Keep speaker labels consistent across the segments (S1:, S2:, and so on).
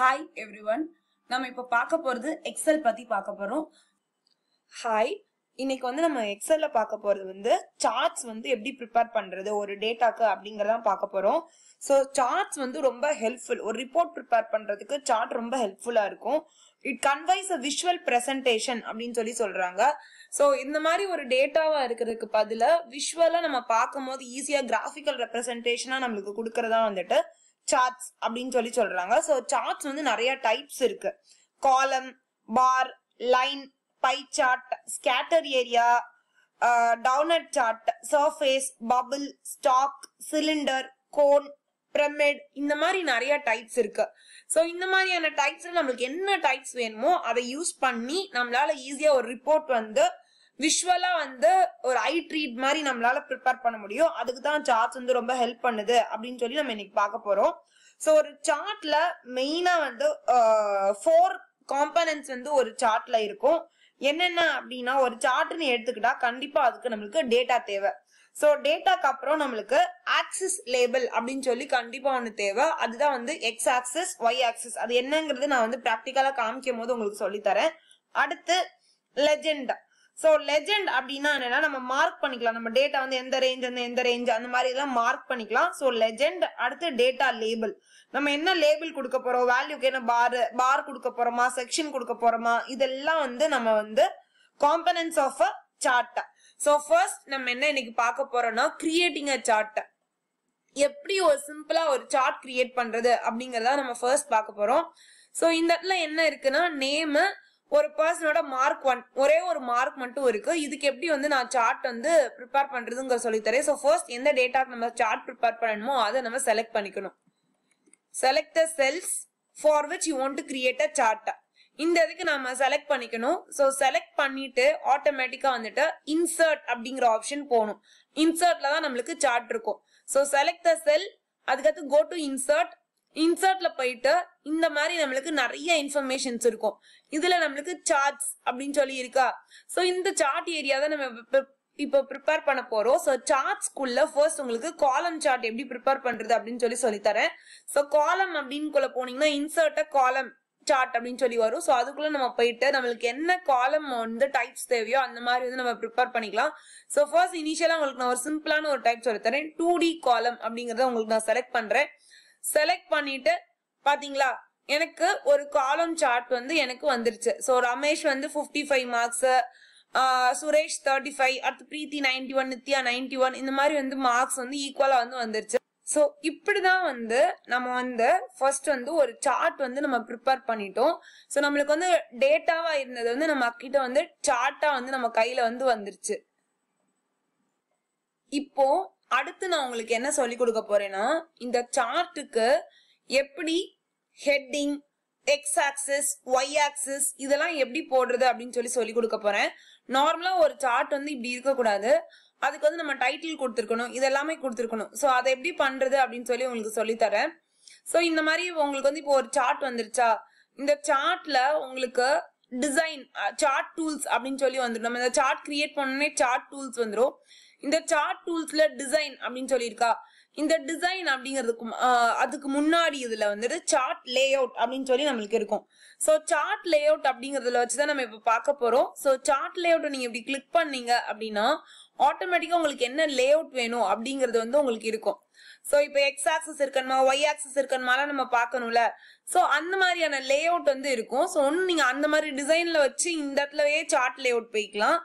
S1: hi every one நம்ம இப்போ பார்க்க போகிறது எக்ஸல் பற்றி பார்க்க போகிறோம் ஹாய் இன்னைக்கு வந்து நம்ம எக்ஸலில் பார்க்க போகிறது வந்து சார்ட்ஸ் வந்து எப்படி ப்ரிப்பேர் பண்ணுறது ஒரு டேட்டாக்கு அப்படிங்கிறதான் பார்க்க போகிறோம் ஸோ சார்ட்ஸ் வந்து ரொம்ப ஹெல்ப்ஃபுல் ஒரு ரிப்போர்ட் ப்ரிப்பேர் பண்ணுறதுக்கு சார்ட் ரொம்ப ஹெல்ப்ஃபுல்லாக இருக்கும் it conveys a visual presentation அப்படின்னு சொல்லி சொல்கிறாங்க ஸோ இந்த மாதிரி ஒரு டேட்டாவாக இருக்கிறதுக்கு பதிலாக விஷுவலாக நம்ம பார்க்கும் போது ஈஸியாக கிராஃபிக்கல் ரெப்ரசன்டேஷனாக நம்மளுக்கு கொடுக்கறதா வந்துட்டு சார்ட்ஸ் அப்படின்னு சொல்லி சொல்றாங்க ஸோ சார்ட்ஸ் வந்து நிறைய டைப்ஸ் இருக்கு column bar line pie chart scatter area doughnut chart surface bubble stock cylinder cone pyramid இந்த மாதிரி நிறைய டைப்ஸ் இருக்கு ஸோ இந்த மாதிரியான டைப்ஸ்ல நம்மளுக்கு என்ன டைப்ஸ் வேணுமோ அதை யூஸ் பண்ணி நம்மளால ஈஸியா ஒரு ரிப்போர்ட் வந்து விஷுவலா வந்து ஒரு ஐ ட்ரீட் மாதிரி நம்மளால ப்ரிப்பேர் பண்ண முடியும் அதுக்கு தான் சார்ட்ஸ் வந்து ரொம்ப ஹெல்ப் பண்ணுது அப்படின்னு சொல்லி நம்ம இன்னைக்கு பார்க்க போறோம் ஸோ ஒரு சார்ட்ல மெயினா வந்து ஃபோர் காம்பனன்ஸ் வந்து ஒரு சார்ட்ல இருக்கும் என்னென்ன அப்படின்னா ஒரு சார்ட்னு எடுத்துக்கிட்டா கண்டிப்பா அதுக்கு நம்மளுக்கு டேட்டா தேவை ஸோ டேட்டாக்கு அப்புறம் நம்மளுக்கு ஆக்சிஸ் லேபிள் அப்படின்னு சொல்லி கண்டிப்பாக ஒன்று தேவை அதுதான் வந்து எக்ஸ் ஆக்சிஸ் ஒய் ஆக்சிஸ் அது என்னங்கிறது நான் வந்து ப்ராக்டிக்கலாக காமிக்கும் போது உங்களுக்கு சொல்லித்தரேன் அடுத்து லெஜெண்டா ஸோ லெஜெண்ட் அப்படின்னா என்னன்னா நம்ம மார்க் பண்ணிக்கலாம் நம்ம டேட்டா வந்து எந்த ரேஞ்ச் வந்து எந்த ரேஞ்ச் அந்த மாதிரி எல்லாம் மார்க் பண்ணிக்கலாம் ஸோ லெஜெண்ட் அடுத்து டேட்டா லேபிள் நம்ம என்ன லேபிள் கொடுக்க போறோம் வேல்யூக்கு என்ன பார் பார் கொடுக்க போறோமா செக்ஷன் கொடுக்க போறோமா இதெல்லாம் வந்து நம்ம வந்து காம்பனன்ஸ் ஆஃப் அ சார்ட்டை ஸோ ஃபர்ஸ்ட் நம்ம என்ன இன்னைக்கு பார்க்க போறோம்னா கிரியேட்டிங் அ சார்ட்டை எப்படி ஒரு சிம்பிளா ஒரு சார்ட் கிரியேட் பண்றது அப்படிங்கறத நம்ம ஃபர்ஸ்ட் பார்க்க போறோம் ஸோ இந்த இடத்துல என்ன இருக்குன்னா நேமு ஒரு பர்சனோட மார்க் ஒன் ஒரே ஒரு மார்க் மட்டும் இருக்கு இதுக்கு எப்படி வந்து நான் சார்ட் வந்து ப்ரிப்பேர் பண்றதுங்க சொல்லித்தரேன் ஸோ ஃபர்ஸ்ட் எந்த டேட்டா நம்ம சார்ட் ப்ரிப்பேர் பண்ணணுமோ அதை நம்ம செலக்ட் பண்ணிக்கணும் select the cells for which you want to create a சார்ட்டை இந்த இதுக்கு நம்ம செலக்ட் பண்ணிக்கணும் ஸோ செலக்ட் பண்ணிட்டு ஆட்டோமேட்டிக்காக வந்துட்டு இன்சர்ட் அப்படிங்கிற ஆப்ஷன் போகணும் இன்சர்ட்ல தான் நம்மளுக்கு சார்ட் இருக்கும் ஸோ செலக்ட் த செல் அதுக்கடுத்து கோ டு இன்சர்ட் இன்சர்ட்ல போயிட்டு இந்த மாதிரி நம்மளுக்கு நிறைய இன்ஃபர்மேஷன்ஸ் இருக்கும் இதுல நம்மளுக்கு சார்ட்ஸ் அப்படின்னு சொல்லி இருக்கா ஸோ இந்த சார்ட் ஏரியா தான் நம்ம இப்போ ப்ரிப்பேர் பண்ண போறோம் ஸோ சார்ட்ஸ்குள்ள ஃபர்ஸ்ட் உங்களுக்கு காலம் சார்ட் எப்படி ப்ரிப்பேர் பண்றது அப்படின்னு சொல்லி தரேன் ஸோ காலம் அப்படின்னு குள்ள போனீங்கன்னா இன்சர்ட் காலம் சார்ட் அப்படின்னு சொல்லி வரும் ஸோ அதுக்குள்ள நம்ம போயிட்டு நம்மளுக்கு என்ன காலம் வந்து டைப்ஸ் தேவையோ அந்த மாதிரி வந்து நம்ம ப்ரிப்பேர் பண்ணிக்கலாம் ஸோ ஃபர்ஸ்ட் இனிஷியலாக உங்களுக்கு நான் ஒரு சிம்பிளான ஒரு டைப் சொல்லி தரேன் டூ டி காலம் அப்படிங்கிறத உங்களுக்கு நான் செலக்ட் பண்றேன் செலக்ட் பண்ணிட்டு பாத்தீங்களா எனக்கு ஒரு காலம் சார்ட் வந்து எனக்கு வந்துருச்சு ஸோ ரமேஷ் வந்து fifty five marks Suresh thirty five அடுத்து Preethi ninety one Nithya ninety one இந்த மாதிரி வந்து மார்க்ஸ் வந்து ஈக்குவலாக வந்து வந்துருச்சு ஸோ இப்படிதான் வந்து நம்ம வந்து ஃபர்ஸ்ட் வந்து ஒரு சார்ட் வந்து நம்ம ப்ரிப்பேர் பண்ணிட்டோம் ஸோ நம்மளுக்கு வந்து டேட்டாவா இருந்தது வந்து நம்ம கிட்ட வந்து சார்ட்டா வந்து நம்ம கையில வந்து வந்துருச்சு இப்போ அடுத்து நான் உங்களுக்கு என்ன சொல்லி கொடுக்க போறேன்னா இந்த சார்ட்டுக்கு எப்படி heading X axis Y axis இதெல்லாம் எப்படி போடுறது அப்படின்னு சொல்லி சொல்லி கொடுக்க போறேன் நார்மலா ஒரு சார்ட் வந்து இப்படி இருக்கக்கூடாது அதுக்கு வந்து நம்ம டைட்டில் கொடுத்துருக்கணும் இதெல்லாமே கொடுத்துருக்கணும் ஸோ அதை எப்படி பண்றது அப்படின்னு சொல்லி உங்களுக்கு சொல்லித்தரேன் ஸோ இந்த மாதிரி உங்களுக்கு வந்து இப்போ ஒரு சார்ட் வந்துருச்சா இந்த சார்ட்ல உங்களுக்கு டிசைன் சார்ட் டூல்ஸ் அப்படின்னு சொல்லி வந்துடும் நம்ம இந்த சார்ட் கிரியேட் பண்ணோடனே சார்ட் டூல்ஸ் வந்துடும் இந்த சார்ட் டூல்ஸ்ல டிசைன் அப்படின்னு சொல்லியிருக்கா இந்த டிசைன் அப்படிங்கிறதுக்கு அதுக்கு முன்னாடி இதுல வந்துட்டு சார்ட் லே அவுட் அப்படின்னு சொல்லி நம்மளுக்கு இருக்கும் ஸோ சார்ட் லே அவுட் அப்படிங்கறதுல வச்சுதான் நம்ம இப்போ பார்க்க போறோம் ஸோ சார்ட் லே அவுட்டை நீங்க இப்படி கிளிக் பண்ணீங்க அப்படின்னா ஆட்டோமேட்டிக்கா உங்களுக்கு என்ன லே அவுட் வேணும் அப்படிங்கிறது வந்து உங்களுக்கு இருக்கும் ஸோ இப்போ எக்ஸ் ஆக்சஸ் இருக்கணுமா ஒய் ஆக்சஸ் இருக்கணுமாலாம் நம்ம பாக்கணும்ல ஸோ அந்த மாதிரியான லே அவுட் வந்து இருக்கும் ஸோ ஒன்று நீங்கள் அந்த மாதிரி டிசைனில் வச்சு இந்த இடத்துலவே சார்ட் லே அவுட் போய்க்கலாம்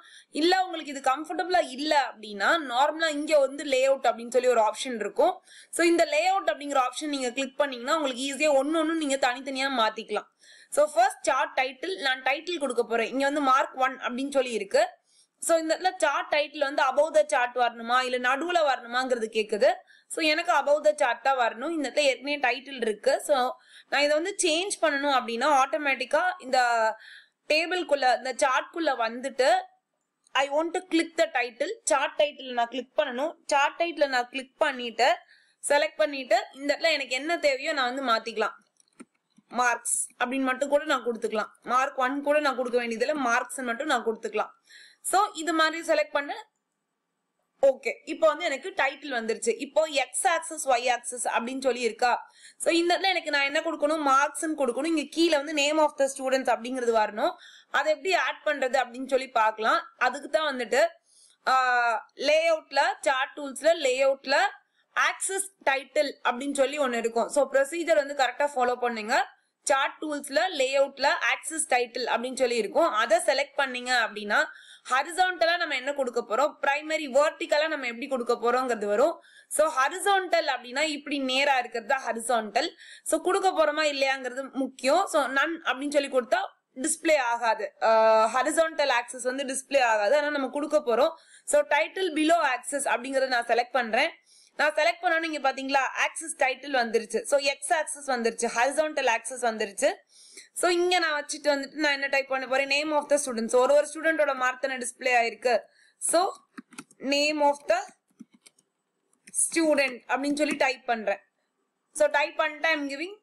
S1: இல்லை உங்களுக்கு இது கம்ஃபர்டபுளாக இல்லை அப்படின்னா நார்மலாக இங்கே வந்து லே அவுட் அப்படின்னு சொல்லி ஒரு ஆப்ஷன் இருக்கும் ஸோ இந்த லே அவுட் அப்படிங்கிற ஆப்ஷன் நீங்கள் கிளிக் பண்ணீங்கன்னா உங்களுக்கு ஈஸியாக ஒன்று ஒன்று நீங்கள் தனித்தனியாக மாற்றிக்கலாம் ஸோ ஃபர்ஸ்ட் சார்ட் டைட்டில் நான் டைட்டில் கொடுக்க போகிறேன் இங்கே வந்து மார்க் ஒன் அப்படின்னு சொல்லி இருக்குது ஸோ இந்த இடத்துல சார்ட் டைட்டில் வந்து அபவ் த சார்ட் வரணுமா இல்லை நடுவில் வரணுமாங்கிறது கேட்குது ஸோ எனக்கு அபவ் த சார்ட் தான் வரணும் இந்த இடத்துல ஏற்கனவே டைட்டில் இருக்கு ஸோ நான் இதை வந்து சேஞ்ச் பண்ணணும் அப்படின்னா ஆட்டோமேட்டிக்காக இந்த டேபிள்குள்ள இந்த சார்ட்குள்ளே வந்துட்டு I want to click the title chart title நான் கிளிக் பண்ணணும் சார்ட் டைட்டில் நான் கிளிக் பண்ணிட்டு செலக்ட் பண்ணிட்டு இந்த இடத்துல எனக்கு என்ன தேவையோ நான் வந்து மாத்திக்கலாம் மார்க்ஸ் அப்படின்னு மட்டும் கூட நான் கொடுத்துக்கலாம் மார்க் ஒன் கூட நான் கொடுக்க வேண்டியதில்லை மார்க்ஸ் மட்டும் நான் கொடுத்துக்கலாம் ஸோ இது மாதிரி செலக்ட் பண்ண ஓகே இப்போ வந்து எனக்கு டைட்டில் வந்துருச்சு இப்போ எக்ஸ் ஆக்சஸ் ஒய் ஆக்சஸ் அப்படின்னு சொல்லி இருக்கா ஸோ இந்த இடத்துல எனக்கு நான் என்ன கொடுக்கணும் மார்க்ஸ் கொடுக்கணும் இங்க கீழே வந்து நேம் ஆஃப் த ஸ்டூடெண்ட்ஸ் அப்படிங்கிறது வரணும் அதை எப்படி ஆட் பண்றது அப்படின்னு சொல்லி பார்க்கலாம் அதுக்கு தான் வந்துட்டு லே அவுட்ல சார்ட் டூல்ஸ்ல லே அவுட்ல ஆக்சஸ் டைட்டில் அப்படின்னு சொல்லி ஒன்று இருக்கும் ஸோ ப்ரொசீஜர் வந்து கரெக்டாக ஃபாலோ பண்ணுங்க சார்ட் டூல்ஸ்ல லே அவுட்ல ஆக்சஸ் டைட்டில் அப்படின்னு சொல்லி இருக்கும் அதை செலக்ட் பண்ணீங்க அப்படின்னா ஹரிசோன்டலா நம்ம என்ன கொடுக்க போறோம் பிரைமரி வேர்டிக்கலா நம்ம எப்படி கொடுக்க போறோங்கிறது வரும் ஸோ ஹரிசோன்டல் அப்படின்னா இப்படி நேரா இருக்கிறது தான் ஹரிசான்டல் ஸோ கொடுக்க போறோமா இல்லையாங்கிறது முக்கியம் ஸோ நன் அப்படின்னு சொல்லி கொடுத்தா டிஸ்பிளே ஆகாது ஹரிசோன்டல் uh, ஆக்சஸ் வந்து டிஸ்பிளே ஆகாது ஆனால் நம்ம கொடுக்க போறோம் ஸோ டைட்டில் பிலோ ஆக்சஸ் அப்படிங்கறத நான் செலக்ட் பண்றேன் நான் செலக்ட் பண்ணோன்னு இங்க பாத்தீங்களா ஆக்சஸ் டைட்டில் வந்துருச்சு ஸோ எக்ஸ் ஆக்சஸ் வந்துருச்சு ஹரிசோன்டல் ஆக்சஸ் வந்துருச்சு ஸோ இங்கே நான் வச்சுட்டு வந்துட்டு நான் என்ன டைப் பண்ண போகிறேன் நேம் ஆஃப் த ஸ்டூடெண்ட்ஸ் ஒரு ஒரு ஸ்டூடெண்டோட மார்க் தானே டிஸ்பிளே ஆயிருக்கு so name of the student அப்படின்னு சொல்லி டைப் பண்ணுறேன் ஸோ டைப் பண்ணிட்டேன் ஐம் கிவிங்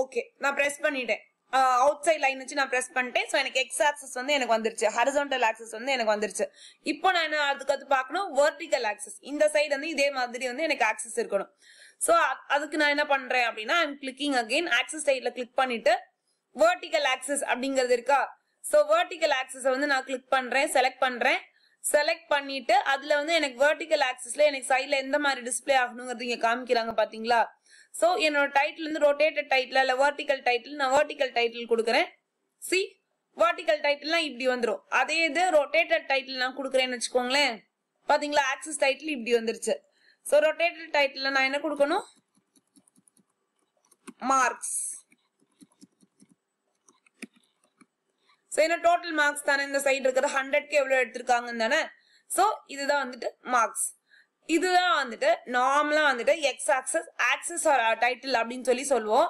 S1: ஓகே நான் ப்ரெஸ் பண்ணிட்டேன் அவுட் சைட் லைன் வச்சு நான் ப்ரெஸ் பண்ணிட்டேன் ஸோ எனக்கு எக்ஸ் ஆக்சஸ் வந்து எனக்கு வந்துருச்சு ஹரிசான்டல் ஆக்சஸ் வந்து எனக்கு வந்துருச்சு இப்போ நான் என்ன அதுக்கு அது பார்க்கணும் வெர்டிகல் ஆக்சஸ் இந்த சைடு வந்து இதே மாதிரி வந்து எனக்கு ஆக்சஸ் இருக்கணும் ஸோ அதுக்கு நான் என்ன பண்ணுறேன் அப்படின்னா ஐம் கிளிக்கிங் அகெயின் ஆக்சஸ் சைடில் கிளிக் பண்ணிட்டு வேர்டிகல் ஆக்சஸ் அப்படிங்கிறது இருக்கா ஸோ வேர்டிகல் ஆக்சஸை வந்து நான் கிளிக் பண்றேன் செலக்ட் பண்றேன் செலக்ட் பண்ணிட்டு அதுல வந்து எனக்கு வேர்டிகல் ஆக்சஸ்ல எனக்கு சைட்ல எந்த மாதிரி டிஸ்பிளே ஆகணுங்கிறது இங்க காமிக்கிறாங்க பாத்தீங்களா ஸோ என்னோட டைட்டில் வந்து ரொட்டேட்டட் டைட்டில் இல்லை வேர்டிகல் டைட்டில் நான் வேர்டிகல் டைட்டில் கொடுக்குறேன் சி வேர்டிகல் டைட்டில்னா இப்படி வந்துடும் அதே இது ரொட்டேட்டட் டைட்டில் நான் கொடுக்குறேன்னு வச்சுக்கோங்களேன் பார்த்தீங்களா ஆக்சஸ் டைட்டில் இப்படி வந்துருச்சு ஸோ ரொட்டேட்டட் டைட்டில் நான் என்ன கொடுக்கணும் மார்க்ஸ் ஸோ டோட்டல் மார்க்ஸ் தானே இந்த சைடு இருக்கிற ஹண்ட்ரட்க்கு எவ்வளோ எடுத்திருக்காங்கன்னு தானே ஸோ இதுதான் வந்துட்டு மார்க்ஸ் இதுதான் வந்துட்டு நார்மலாக வந்துட்டு எக்ஸ் ஆக்சஸ் ஆக்சஸ் டைட்டில் அப்படின்னு சொல்லி சொல்லுவோம்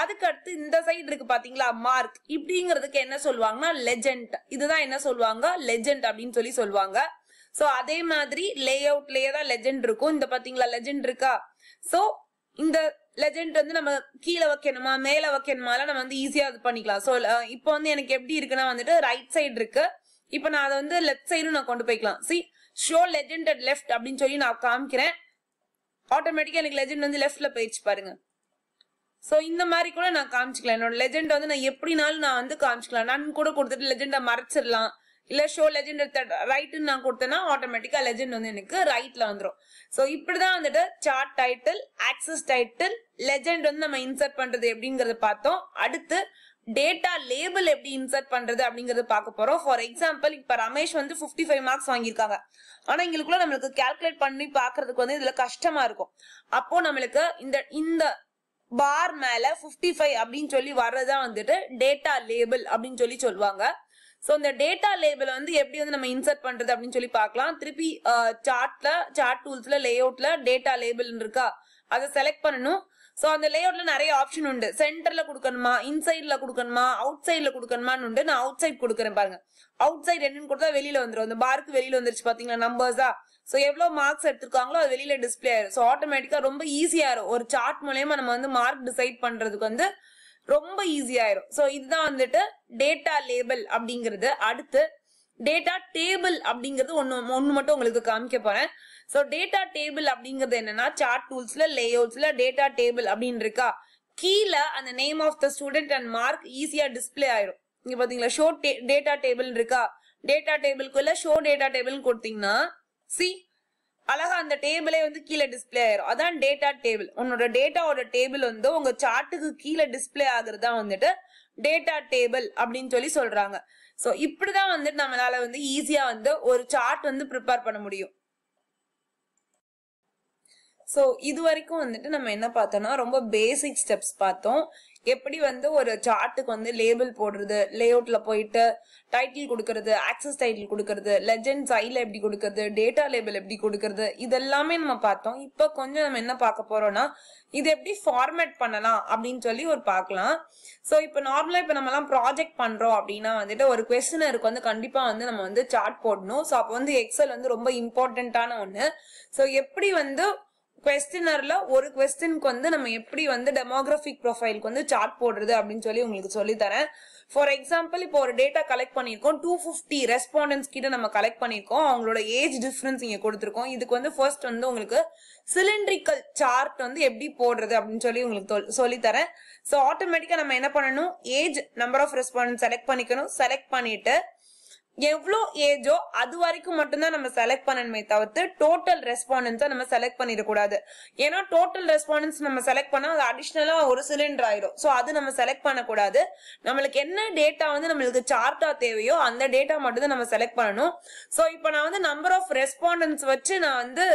S1: அதுக்கு அடுத்து இந்த சைடு இருக்கு பாத்தீங்களா மார்க் இப்படிங்கிறதுக்கு என்ன சொல்லுவாங்கன்னா லெஜெண்ட் இதுதான் என்ன சொல்லுவாங்க லெஜெண்ட் அப்படின்னு சொல்லி சொல்லுவாங்க சோ அதே மாதிரி லே அவுட்லயே தான் லெஜெண்ட் இருக்கும் இந்த பாத்தீங்களா லெஜெண்ட் இருக்கா சோ இந்த லெஜெண்ட் வந்து நம்ம கீழே வைக்கணுமா மேல வைக்கணுமாலாம் நம்ம வந்து ஈஸியா இது பண்ணிக்கலாம் ஸோ இப்போ வந்து எனக்கு எப்படி இருக்குன்னா வந்துட்டு ரைட் சைடு இருக்கு இப்போ நான் அதை வந்து லெஃப்ட் சைடும் நான் கொண்டு போய்க்கலாம் see show legend at left அப்படின்னு சொல்லி நான் காமிக்கிறேன் ஆட்டோமேட்டிக்கா எனக்கு லெஜெண்ட் வந்து லெஃப்ட்ல போயிடுச்சு பாருங்க ஸோ இந்த மாதிரி கூட நான் காமிச்சிக்கலாம் என்னோட லெஜெண்ட் வந்து நான் எப்படினாலும் நான் வந்து காமிச்சிக்கலாம் நான் கூட கொடுத்துட்டு லெஜெண்டை மறைச்சிடலாம் இல்ல ஷோ லெஜெண்ட் ரைட்டுன்னு நான் கொடுத்தேன்னா ஆட்டோமேட்டிக்கா லெஜெண்ட் வந்து எனக்கு ரைட்ல வந்துடும் ஸோ இப்படிதான் வந்துட்டு chart title axis title legend வந்து நம்ம இன்சர்ட் பண்றது எப்படிங்கறத பார்த்தோம் அடுத்து டேட்டா லேபிள் எப்படி இன்சர்ட் பண்றது அப்படிங்கறது பார்க்க போறோம் ஃபார் எக்ஸாம்பிள் இப்ப ரமேஷ் வந்து பிப்டி ஃபைவ் மார்க்ஸ் வாங்கியிருக்காங்க ஆனா எங்களுக்குள்ள நம்மளுக்கு கால்குலேட் பண்ணி பாக்குறதுக்கு வந்து இதுல கஷ்டமா இருக்கும் அப்போ நம்மளுக்கு இந்த இந்த பார் மேல ஃபிஃப்டி ஃபைவ் அப்படின்னு சொல்லி வர்றதா வந்துட்டு டேட்டா லேபிள் அப்படின்னு சொல்லி சொல்லுவாங்க ஸோ இந்த டேட்டா லேபிளை வந்து எப்படி வந்து நம்ம இன்சர்ட் பண்றது அப்படின்னு சொல்லி பார்க்கலாம் திருப்பி சார்ட்ல சார்ட் டூல்ஸ்ல லே அவுட்ல டேட்டா லேபிள் இருக்கா அதை செலக்ட் பண்ணணும் ஸோ அந்த லே அவுட்ல நிறைய ஆப்ஷன் உண்டு சென்டர்ல கொடுக்கணுமா இன்சைட்ல கொடுக்கணுமா அவுட் சைட்ல கொடுக்கணுமான்னு உண்டு நான் அவுட் சைட் கொடுக்குறேன் பாருங்க அவுட் சைட் என்னன்னு கொடுத்தா வெளியில வந்துடும் அந்த பார்க்கு வெளியில வந்துருச்சு பாத்தீங்களா நம்பர்ஸா ஸோ எவ்வளோ மார்க்ஸ் எடுத்திருக்காங்களோ அது வெளியில டிஸ்பிளே ஆயிரும் ஸோ ஆட்டோமேட்டிக்கா ரொம்ப ஈஸியா இருக்கும் ஒரு சார்ட் மூலயமா நம்ம வந்து மார்க் டிசைட் பண்றதுக்கு வந்து ரொம்ப ஆயிரும் ஸோ இதுதான் வந்துட்டு டேட்டா லேபிள் அப்படிங்கிறது அடுத்து டேட்டா டேபிள் அப்படிங்கிறது ஒன்று ஒன்று மட்டும் உங்களுக்கு காமிக்க போறேன் ஸோ டேட்டா டேபிள் அப்படிங்கிறது என்னன்னா சார்ட் டூல்ஸ்ல லே அவுட்ஸ்ல டேட்டா டேபிள் அப்படின்னு இருக்கா கீழே அந்த name of the student and mark ஈஸியா டிஸ்பிளே ஆயிரும் இங்க பாத்தீங்களா ஷோ டேட்டா டேபிள் இருக்கா டேட்டா டேபிள்குள்ள ஷோ டேட்டா டேபிள் கொடுத்தீங்கன்னா சி அழகா அந்த டேபிளே வந்து கீழே டிஸ்பிளே ஆயிரும் அதான் டேட்டா டேபிள் உன்னோட டேட்டாவோட டேபிள் வந்து உங்க சார்ட்டுக்கு கீழே டிஸ்பிளே ஆகுறதா வந்துட்டு டேட்டா டேபிள் அப்படின்னு சொல்லி சொல்றாங்க ஸோ இப்படிதான் வந்துட்டு நம்மளால வந்து ஈஸியா வந்து ஒரு சார்ட் வந்து ப்ரிப்பேர் பண்ண முடியும் ஸோ இது வரைக்கும் வந்துட்டு நம்ம என்ன பார்த்தோம்னா ரொம்ப பேசிக் ஸ்டெப்ஸ் பார்த்தோம் எப்படி வந்து ஒரு சார்ட்டுக்கு வந்து லேபிள் போடுறது லேஅவுட்ல போயிட்டு டைட்டில் கொடுக்கறது ஆக்சஸ் டைட்டில் கொடுக்கறது லெஜண்ட் சைல எப்படி கொடுக்கறது டேட்டா லேபிள் எப்படி கொடுக்கறது இதெல்லாமே நம்ம பார்த்தோம் இப்போ கொஞ்சம் நம்ம என்ன பார்க்க போறோம்னா இது எப்படி ஃபார்மேட் பண்ணலாம் அப்படின்னு சொல்லி ஒரு பார்க்கலாம் ஸோ இப்போ நார்மலாக இப்போ நம்மலாம் ப்ராஜெக்ட் பண்ணுறோம் அப்படின்னா வந்துட்டு ஒரு கொஸ்டினருக்கு வந்து கண்டிப்பாக வந்து நம்ம வந்து சார்ட் போடணும் ஸோ அப்போ வந்து எக்ஸல் வந்து ரொம்ப இம்பார்ட்டண்ட்டான ஒன்று ஸோ எப்படி வந்து கொஸ்டினர்ல ஒரு கொஸ்டின்க்கு வந்து நம்ம எப்படி வந்து டெமோகிராபிக் ப்ரொஃபைலுக்கு வந்து சார்ட் போடுறது அப்படின்னு சொல்லி உங்களுக்கு சொல்லி தரேன் ஃபார் எக்ஸாம்பிள் இப்போ ஒரு டேட்டா கலெக்ட் பண்ணியிருக்கோம் டூ ஃபிஃப்டி ரெஸ்பாண்டன்ஸ் கிட்ட நம்ம கலெக்ட் பண்ணியிருக்கோம் அவங்களோட ஏஜ் டிஃபரன்ஸ் இங்கே கொடுத்துருக்கோம் இதுக்கு வந்து ஃபர்ஸ்ட் வந்து உங்களுக்கு சிலிண்ட்ரிக்கல் சார்ட் வந்து எப்படி போடுறது அப்படின்னு சொல்லி உங்களுக்கு சொல்லி தரேன் ஸோ ஆட்டோமேட்டிக்காக நம்ம என்ன பண்ணணும் age number of respondents select பண்ணிக்கணும் செலக்ட் பண்ணிட்டு எவ்வளோ ஏஜோ அது வரைக்கும் மட்டும்தான் நம்ம செலக்ட் பண்ணணுமே தவிர்த்து டோட்டல் ரெஸ்பாண்டன்ஸை நம்ம செலக்ட் பண்ணிடக்கூடாது ஏன்னா டோட்டல் ரெஸ்பாண்டன்ஸ் நம்ம செலக்ட் பண்ணால் அது அடிஷ்னலாக ஒரு சிலிண்டர் ஆயிரும் ஸோ அது நம்ம செலக்ட் பண்ணக்கூடாது நம்மளுக்கு என்ன டேட்டா வந்து நம்மளுக்கு சார்ட்டா தேவையோ அந்த டேட்டா மட்டும்தான் நம்ம செலக்ட் பண்ணணும் ஸோ இப்போ நான் வந்து நம்பர் ஆஃப் ரெஸ்பாண்டன்ஸ் வச்சு நான் வந்து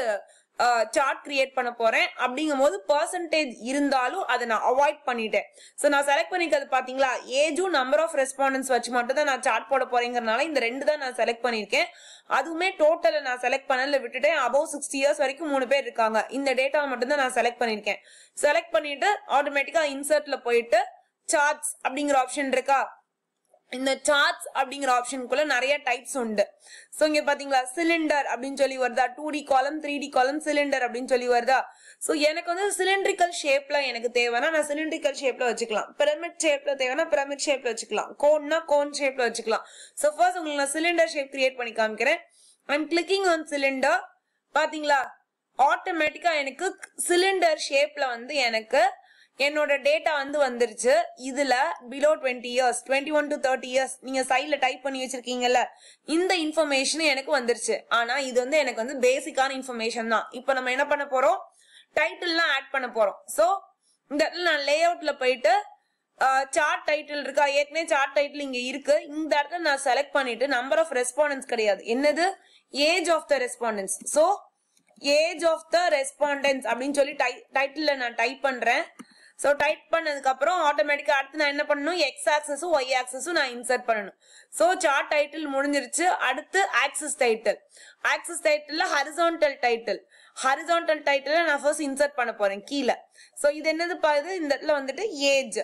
S1: சார்ட் கிரியேட் பண்ண போறேன் அப்படிங்கும் போது பர்சன்டேஜ் இருந்தாலும் அதை நான் அவாய்ட் பண்ணிட்டேன் ஸோ நான் செலக்ட் பண்ணிக்கிறது பாத்தீங்களா ஏஜும் நம்பர் ஆஃப் ரெஸ்பாண்டன்ஸ் வச்சு மட்டும் தான் நான் சார்ட் போட போறேங்கிறனால இந்த ரெண்டு தான் நான் செலக்ட் பண்ணியிருக்கேன் அதுவுமே டோட்டல நான் செலக்ட் பண்ணல விட்டுட்டேன் அபவ் சிக்ஸ்டி இயர்ஸ் வரைக்கும் மூணு பேர் இருக்காங்க இந்த டேட்டாவை மட்டும்தான் நான் செலக்ட் பண்ணியிருக்கேன் செலக்ட் பண்ணிட்டு ஆட்டோமேட்டிக்கா இன்சர்ட்ல போயிட்டு சார்ட்ஸ் அப்படிங்கிற ஆப்ஷன் இருக்கா இந்த சார்ட்ஸ் அப்படிங்கிற ஆப்ஷனுக்குள்ள நிறைய டைப்ஸ் உண்டு ஸோ இங்க பாத்தீங்களா சிலிண்டர் அப்படின்னு சொல்லி வருதா two D column three D column cylinder அப்படின்னு சொல்லி வருதா ஸோ எனக்கு வந்து சிலிண்ட்ரிக்கல் ஷேப்ல எனக்கு தேவைன்னா நான் சிலிண்ட்ரிக்கல் ஷேப்ல வச்சுக்கலாம் பிரமிட் ஷேப்ல தேவைன்னா பிரமிட் ஷேப்ல வச்சுக்கலாம் கோன்னா கோன் ஷேப்ல வச்சுக்கலாம் ஸோ ஃபர்ஸ்ட் உங்களுக்கு நான் சிலிண்டர் ஷேப் கிரியேட் பண்ணி காமிக்கிறேன் ஐம் கிளிக்கிங் ஆன் சிலிண்டர் பாத்தீங்களா ஆட்டோமேட்டிக்கா எனக்கு சிலிண்டர் ஷேப்ல வந்து எனக்கு என்னோட டேட்டா வந்து வந்துருச்சு இதுல below twenty years twenty one to thirty years நீங்க சைட்ல டைப் பண்ணி வச்சிருக்கீங்கல்ல இந்த இன்ஃபர்மேஷன் எனக்கு வந்துருச்சு ஆனா இது வந்து எனக்கு வந்து பேசிக்கான இன்ஃபர்மேஷன் தான் இப்போ நம்ம என்ன பண்ண போறோம் டைட்டில்லாம் ஆட் பண்ண போறோம் ஸோ இந்த இடத்துல நான் லே அவுட்ல போயிட்டு சார்ட் டைட்டில் இருக்கா ஏற்கனவே சார்ட் டைட்டில் இங்க இருக்கு இந்த இடத்துல நான் செலக்ட் பண்ணிட்டு நம்பர் ஆஃப் ரெஸ்பாண்டன்ஸ் கிடையாது என்னது age of the respondents so age of the respondents அப்படின்னு சொல்லி டை டைட்டில் நான் டைப் பண்றேன் ஸோ டைட் பண்ணதுக்கப்புறம் ஆட்டோமேட்டிக்காக அடுத்து நான் என்ன பண்ணணும் எக்ஸ் ஆக்சஸும் ஒய் ஆக்சஸும் நான் இன்சர்ட் பண்ணணும் ஸோ சார்ட் டைட்டில் முடிஞ்சிருச்சு அடுத்து axis title axis title horizontal title horizontal title நான் ஃபர்ஸ்ட் இன்சர்ட் பண்ண போகிறேன் கீழே ஸோ இது என்னது பாது இந்த இடத்துல வந்துட்டு age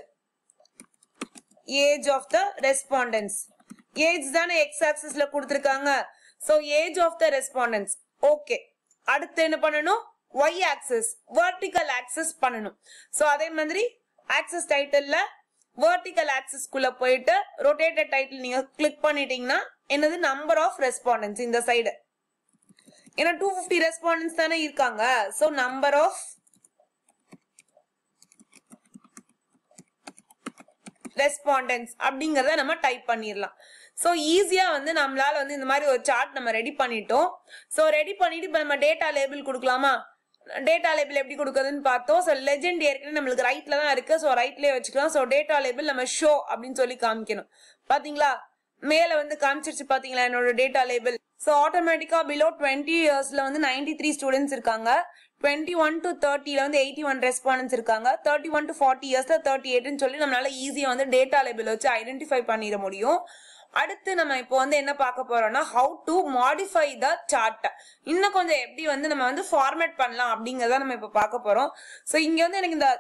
S1: age of the respondents age தானே எக்ஸ் ஆக்சஸ்ல கொடுத்துருக்காங்க so age of the respondents okay அடுத்து என்ன பண்ணணும் ஒய் ஆக்சஸ் வெர்டிக்கல் ஆக்சஸ் பண்ணணும் ஸோ அதே மாதிரி ஆக்சஸ் டைட்டில் வெர்டிக்கல் ஆக்சஸ்க்குள்ள போயிட்டு ரொட்டேட்டட் டைட்டில் நீங்க கிளிக் பண்ணிட்டீங்கன்னா என்னது நம்பர் ஆஃப் ரெஸ்பாண்டன்ஸ் இந்த சைடு ஏன்னா டூ ஃபிஃப்டி ரெஸ்பாண்டன்ஸ் தானே இருக்காங்க ஸோ நம்பர் ஆஃப் ரெஸ்பாண்டன்ஸ் அப்படிங்கிறத நம்ம டைப் பண்ணிடலாம் ஸோ ஈஸியாக வந்து நம்மளால வந்து இந்த மாதிரி ஒரு சார்ட் நம்ம ரெடி பண்ணிட்டோம் ஸோ ரெடி பண்ணிட்டு இப்போ நம்ம டேட்டா லேபிள் கொடுக்கலாமா டேட்டா லேபிள் எப்படி கொடுக்குறதுன்னு பார்த்தோம் ஸோ லெஜெண்ட் ஏற்கனவே நம்மளுக்கு ரைட்ல தான் இருக்கு ஸோ ரைட்லேயே வச்சுக்கலாம் ஸோ டேட்டா லேபிள் நம்ம ஷோ அப்படின்னு சொல்லி காமிக்கணும் பாத்தீங்களா மேல வந்து காமிச்சிருச்சு பாத்தீங்களா என்னோட டேட்டா லேபிள் ஸோ ஆட்டோமேட்டிக்கா பிலோ டுவெண்ட்டி இயர்ஸ்ல வந்து நைன்டி த்ரீ ஸ்டூடெண்ட்ஸ் இருக்காங்க டுவெண்ட்டி ஒன் டு தேர்ட்டில வந்து எயிட்டி ஒன் ரெஸ்பாண்டன்ஸ் இருக்காங்க தேர்ட்டி ஒன் டு ஃபார்ட்டி இயர்ஸ்ல தேர்ட்டி எயிட்னு சொல்லி நம்மளால ஈஸியா வந்து டேட்டா லேபிள் வச்சு ஐடென்டிஃபை பண்ணிட முடியும் அடுத்து நம்ம இப்போ வந்து என்ன பார்க்க போறோம்னா how to modify the chart இன்னும் கொஞ்சம் எப்படி வந்து நம்ம வந்து ஃபார்மேட் பண்ணலாம் அப்படிங்கறத நம்ம இப்போ பார்க்க போறோம் ஸோ இங்க வந்து எனக்கு இந்த